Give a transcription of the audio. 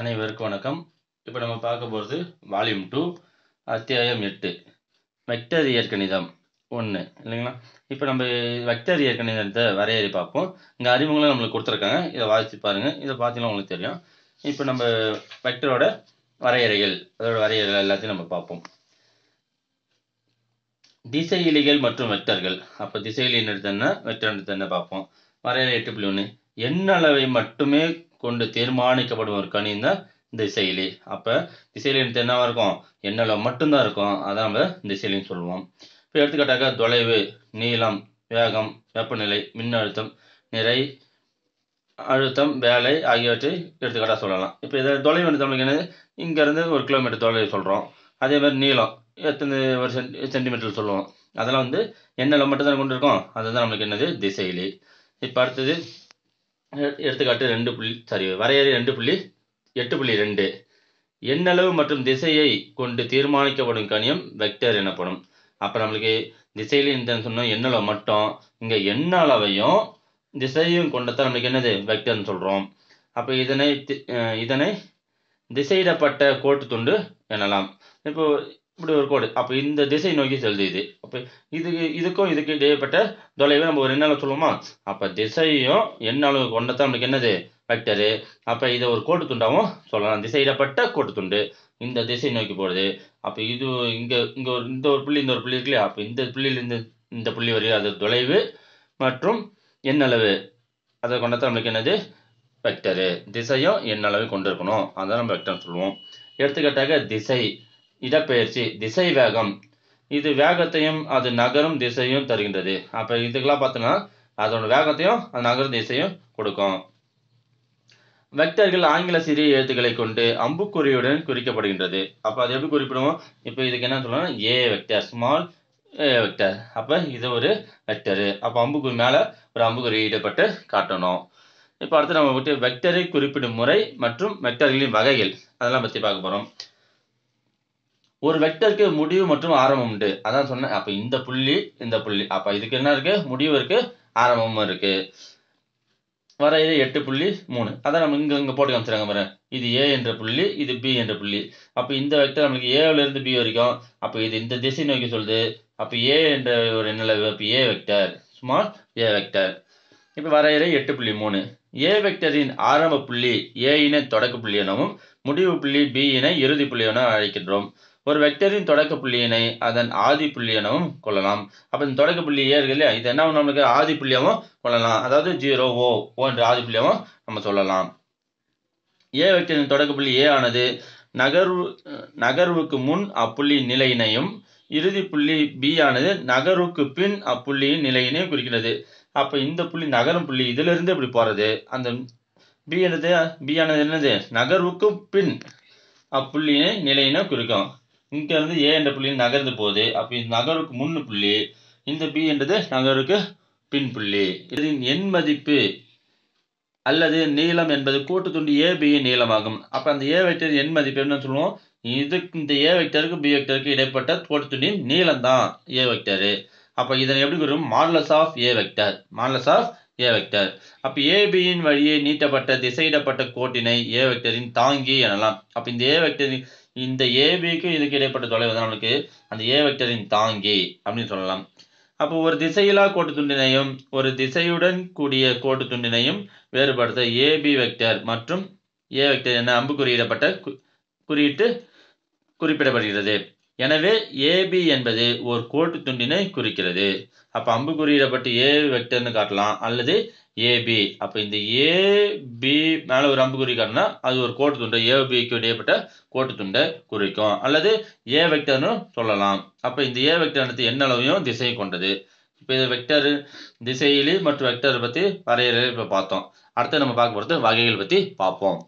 அனைவருக்கும் வணக்கம் இப்போ நம்ம பார்க்க போகிறது வால்யூம் டூ அத்தியாயம் எட்டு வெக்டர் இயற்கணிதம் ஒன்று இல்லைங்களா இப்போ நம்ம வெக்டர் இயற்கணிதத்தை வரையறை பார்ப்போம் இங்கே அறிமுகங்களும் நம்மளுக்கு கொடுத்துருக்காங்க இதை வாசித்து பாருங்கள் இதை பார்த்தீங்கன்னா உங்களுக்கு தெரியும் இப்போ நம்ம வெக்டரோட வரையறைகள் அதோட வரையறைகள் எல்லாத்தையும் நம்ம பார்ப்போம் திசையிலிகள் மற்றும் வெக்டர்கள் அப்போ திசையிலின்னு எடுத்தோம்னா வெக்டர் எடுத்தோம்னா பார்ப்போம் வரையறை எட்டு புள்ளி ஒன்று எண்ணளவை மட்டுமே கொண்டு தீர்மானிக்கப்படும் ஒரு கணி தான் திசையிலி அப்போ திசையிலின் என்னவா இருக்கும் எண்ணளவு மட்டும்தான் இருக்கும் அதான் நம்ம திசையிலின்னு சொல்லுவோம் இப்போ எடுத்துக்காட்டாக தொலைவு நீளம் வேகம் வெப்பநிலை மின்னழுத்தம் நிறை அழுத்தம் வேலை ஆகியவற்றை எடுத்துக்காட்டாக சொல்லலாம் இப்போ இதை தொலைவு வந்து நம்மளுக்கு என்னது இங்கேருந்து ஒரு கிலோமீட்டர் தொலைவு சொல்கிறோம் அதே மாதிரி நீளம் எத்தனை ஒரு சென் சென்டிமீட்டர் சொல்லுவோம் அதெல்லாம் வந்து எண்ணெய் மட்டும் தான் கொண்டு இருக்கோம் அதுதான் நம்மளுக்கு என்னது திசையிலி இப்போ அடுத்தது எடுத்துக்காட்டு ரெண்டு புள்ளி சாரி வரையறை ரெண்டு புள்ளி எட்டு புள்ளி ரெண்டு எண்ணளவு மற்றும் திசையை கொண்டு தீர்மானிக்கப்படும் கணியம் வெக்டர் எனப்படும் அப்போ நம்மளுக்கு திசையில் இந்த சொன்னோம் எண்ணளவு மட்டும் இங்கே எண்ண அளவையும் திசையும் கொண்டதான் நம்மளுக்கு என்னது வெக்டர்னு சொல்கிறோம் அப்போ இதனை இதனை திசையிடப்பட்ட கோட்டு துண்டு எனலாம் இப்போ இப்படி ஒரு கோடு அப்போ இந்த திசை நோக்கி செல்லுது இது அப்போ இது இதுக்கும் இதுக்கு இடையேப்பட்ட தொலைவை நம்ம ஒரு எண்ணால் சொல்லுவோமா அப்போ திசையும் என்ன அளவு கொண்டதான் நம்மளுக்கு என்னது வெக்டரு அப்போ இதை ஒரு கோட்டு துண்டாகவும் சொல்லலாம் திசையிடப்பட்ட கோட்டு துண்டு இந்த திசை நோக்கி போகிறது அப்போ இது இங்கே இங்கே ஒரு இந்த ஒரு புள்ளி இந்த ஒரு புள்ளி இருக்குல்லையா அப்போ இந்த புள்ளியிலிருந்து இந்த புள்ளி வரையும் அது தொலைவு மற்றும் எண்ணளவு அதை கொண்டதான் நம்மளுக்கு என்னது வெக்டரு திசையும் எண்ணளவு கொண்டு இருக்கணும் அதை நம்ம வெக்டர்னு சொல்லுவோம் எடுத்துக்கிட்டாக்க திசை இடப்பெயர்ச்சி திசை வேகம் இது வேகத்தையும் அது நகரும் திசையும் தருகின்றது அப்போ இதுக்கெல்லாம் பார்த்தோன்னா அதோட வேகத்தையும் அது நகரும் திசையும் கொடுக்கும் வெக்டர்கள் ஆங்கில சிறிய எழுத்துக்களை கொண்டு அம்புக்குறியுடன் குறிக்கப்படுகின்றது அப்போ அது எப்படி குறிப்பிடுவோம் இப்போ இதுக்கு என்ன சொல்லணும் A vector small A vector அப்போ இது ஒரு வெக்டரு அப்போ அம்புக்குறி மேலே ஒரு அம்புக்குறி ஈடுபட்டு காட்டணும் இப்போ அடுத்து நம்ம வந்துட்டு வெக்டரை குறிப்பிடும் முறை மற்றும் வெக்டர்களின் வகைகள் அதெல்லாம் பற்றி பார்க்க போகிறோம் ஒரு வெக்டருக்கு முடிவு மற்றும் ஆரம்பம் உண்டு அதான் சொன்னேன் அப்போ இந்த புள்ளி இந்த புள்ளி அப்ப இதுக்கு என்ன இருக்கு முடிவு இருக்கு ஆரம்பமும் இருக்கு வர இது எட்டு புள்ளி மூணு அதான் நம்ம இங்க இங்க போட்டு காமிச்சிருக்காங்க பாருங்க இது ஏ என்ற புள்ளி இது பி என்ற புள்ளி அப்ப இந்த வெக்டர் நமக்கு ஏல இருந்து பி வரைக்கும் அப்போ இது இந்த திசை நோக்கி சொல்லுது அப்போ ஏ என்ற ஒரு என்ன அப்ப A vector small A vector வர வரையறை எட்டு புள்ளி மூணு ஏ வெக்டரின் ஆரம்ப புள்ளி ஏ இன தொடக்க புள்ளி எனவும் முடிவு புள்ளி பி இன இறுதி புள்ளி என அழைக்கின்றோம் ஒரு வெக்டரின் தொடக்க புள்ளியினை அதன் ஆதி புள்ளி எனவும் கொள்ளலாம் அப்போ இந்த தொடக்க புள்ளி ஏ இருக்கு இல்லையா இது என்ன நம்மளுக்கு ஆதி புள்ளியாகவும் கொள்ளலாம் அதாவது ஜீரோ ஓ ஓ என்ற ஆதி புள்ளியாகவும் நம்ம சொல்லலாம் ஏ வெக்டரின் தொடக்க புள்ளி ஏ ஆனது நகர்வு நகர்வுக்கு முன் அப்புள்ளி நிலையினையும் இறுதி புள்ளி பி ஆனது நகர்வுக்கு பின் அப்புள்ளியின் நிலையினையும் குறிக்கிறது அப்போ இந்த புள்ளி நகரும் புள்ளி இதிலிருந்து இப்படி போகிறது அந்த பி என்னது பி ஆனது என்னது நகர்வுக்கு பின் அப்புள்ளியினை நிலையினை குறிக்கும் இங்கேருந்து ஏ என்ற புள்ளி நகர்ந்து போகுது அப்போ இந்த நகருக்கு முன்னு புள்ளி இந்த பி என்றது நகருக்கு பின் புள்ளி இதன் எண் மதிப்பு அல்லது நீளம் என்பது கூட்டு துண்டு ஏ பியின் நீளமாகும் அப்போ அந்த ஏ வெக்டர் எண் மதிப்பு என்ன சொல்லுவோம் இதுக்கு இந்த ஏ வெக்டருக்கு பி வெக்டருக்கு இடைப்பட்ட கூட்டு துண்டின் நீளம் தான் ஏ வெக்டரு அப்போ இதனை எப்படி கூறும் modulus of A vector modulus of A vector அப்போ ஏபியின் வழியே நீட்டப்பட்ட திசையிடப்பட்ட கோட்டினை ஏ வெக்டரின் தாங்கி எனலாம் அப்போ இந்த ஏ வெக்டரின் இந்த ஏபிக்கு இதுக்கு இடைப்பட்ட தொலைவு தான் நம்மளுக்கு அந்த ஏ வெக்டரின் தாங்கி அப்படின்னு சொல்லலாம் அப்போ ஒரு திசையிலா கோட்டு துண்டினையும் ஒரு திசையுடன் கூடிய கோட்டு துண்டினையும் வேறுபடுத்த ஏபி வெக்டர் மற்றும் ஏ வெக்டர் என அம்பு குறியிடப்பட்ட குறியிட்டு குறிப்பிடப்படுகிறது எனவே ஏபி என்பது ஒரு கோட்டு துண்டினை குறிக்கிறது அப்போ அம்புக்குறியிடப்பட்டு ஏ வெக்டர்னு காட்டலாம் அல்லது ஏபி அப்போ இந்த ஏபி மேலே ஒரு குறி காட்டினா அது ஒரு கோட்டு துண்டை ஏபிக்கு இடையப்பட்ட கோட்டு துண்டை குறிக்கும் அல்லது ஏ வெக்டர்னு சொல்லலாம் அப்போ இந்த ஏ வெக்டர் என்ன அளவையும் திசையும் கொண்டது இப்போ இது வெக்டர் திசையிலி மற்றும் வெக்டர் பற்றி வரையறையை இப்போ பார்த்தோம் அடுத்து நம்ம பார்க்க போகிறது வகைகள் பற்றி பார்ப்போம்